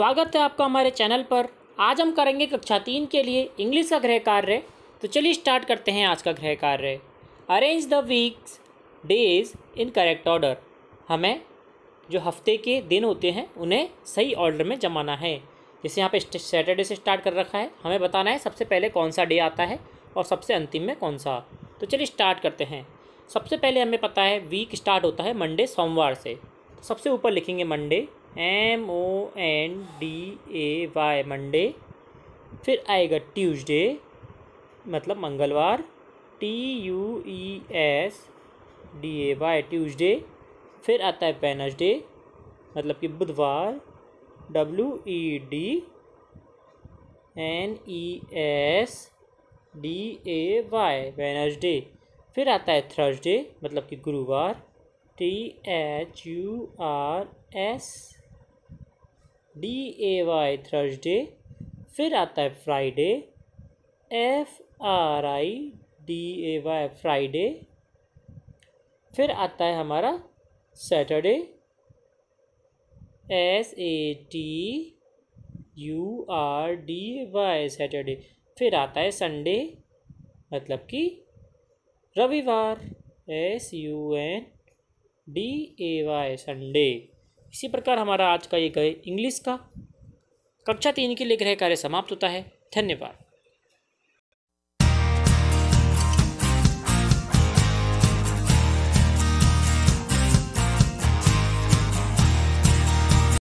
स्वागत है आपका हमारे चैनल पर आज हम करेंगे कक्षा तीन के लिए इंग्लिश का गृह कार्य तो चलिए स्टार्ट करते हैं आज का गृह कार्य arrange the weeks days in correct order हमें जो हफ्ते के दिन होते हैं उन्हें सही ऑर्डर में जमाना है जैसे यहाँ पे सैटरडे से स्टार्ट कर रखा है हमें बताना है सबसे पहले कौन सा डे आता है और सबसे अंतिम में कौन सा तो चलिए स्टार्ट करते हैं सबसे पहले हमें पता है वीक स्टार्ट होता है मंडे सोमवार से सबसे ऊपर लिखेंगे Monday M O N D A Y Monday फिर आएगा ट्यूसडे मतलब मंगलवार T U E S D A Y Tuesday फिर आता है वेनसडे मतलब कि बुधवार W E D N E S D A Y Wednesday फिर आता है थर्सडे मतलब कि गुरुवार T H U R S D A Y Thursday फिर आता है Friday F R I D A Y Friday फिर आता है हमारा Saturday S A T U R D Y Saturday फिर आता है संडे मतलब कि रविवार S U N D A Y Sunday इसी प्रकार हमारा आज का ये गए इंग्लिश का कक्षा तीन के लिए रहे कार्य समाप्त होता है धन्यवाद